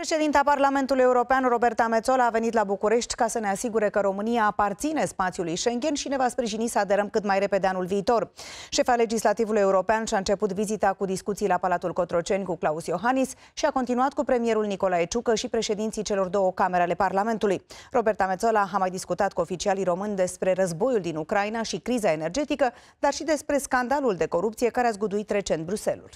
Președinta Parlamentului European, Roberta Mețola, a venit la București ca să ne asigure că România aparține spațiului Schengen și ne va sprijini să aderăm cât mai repede anul viitor. Șefa legislativului european și-a început vizita cu discuții la Palatul Cotroceni cu Claus Iohannis și a continuat cu premierul Nicolae Ciucă și președinții celor două camere ale Parlamentului. Roberta Mețola a mai discutat cu oficialii români despre războiul din Ucraina și criza energetică, dar și despre scandalul de corupție care a zguduit recent Bruselul.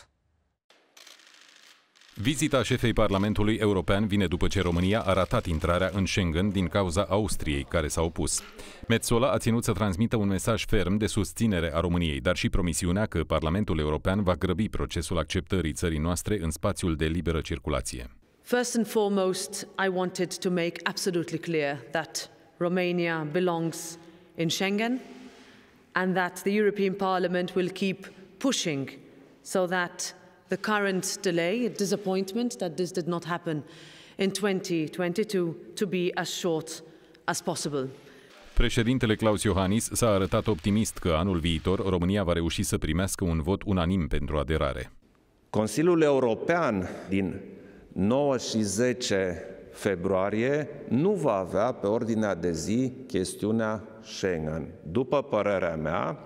Vizita șefei Parlamentului European vine după ce România a ratat intrarea în Schengen din cauza Austriei, care s-a opus. Metzola a ținut să transmită un mesaj ferm de susținere a României, dar și promisiunea că Parlamentul European va grăbi procesul acceptării țării noastre în spațiul de liberă circulație. First and foremost, I wanted to make absolutely clear that Romania belongs in Schengen and that the European Parliament will keep pushing so that the current delay, a disappointment that this did not happen in 2022 to be as short as possible. Președintele Claus Iohannis s-a arătat optimist că anul viitor România va reuși să primească un vot unanim pentru aderare. Consiliul European din 9 și 10 februarie nu va avea pe ordinea de zi chestiunea Schengen. După părerea mea,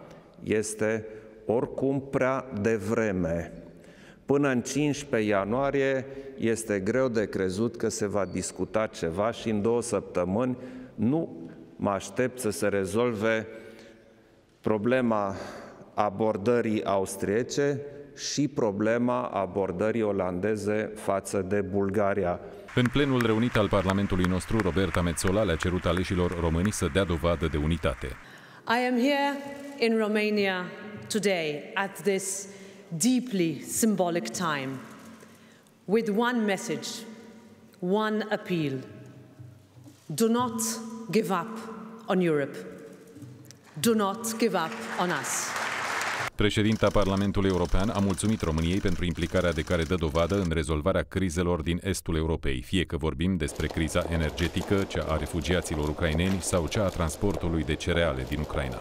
este oricum prea devreme Până în 15 ianuarie este greu de crezut că se va discuta ceva și în două săptămâni nu mă aștept să se rezolve problema abordării austriece și problema abordării olandeze față de Bulgaria. În plenul reunit al Parlamentului nostru, Roberta Metzola le-a cerut aleșilor români să dea dovadă de unitate. I am here in Romania today at this deeply symbolic time with one message, one appeal. Do not give up on Europe. Do not give up on us. Președinta Parlamentului European a mulțumit României pentru implicarea de care dă dovadă în rezolvarea crizelor din estul Europei, fie că vorbim despre criza energetică, cea a refugiaților ucraineni sau cea a transportului de cereale din Ucraina.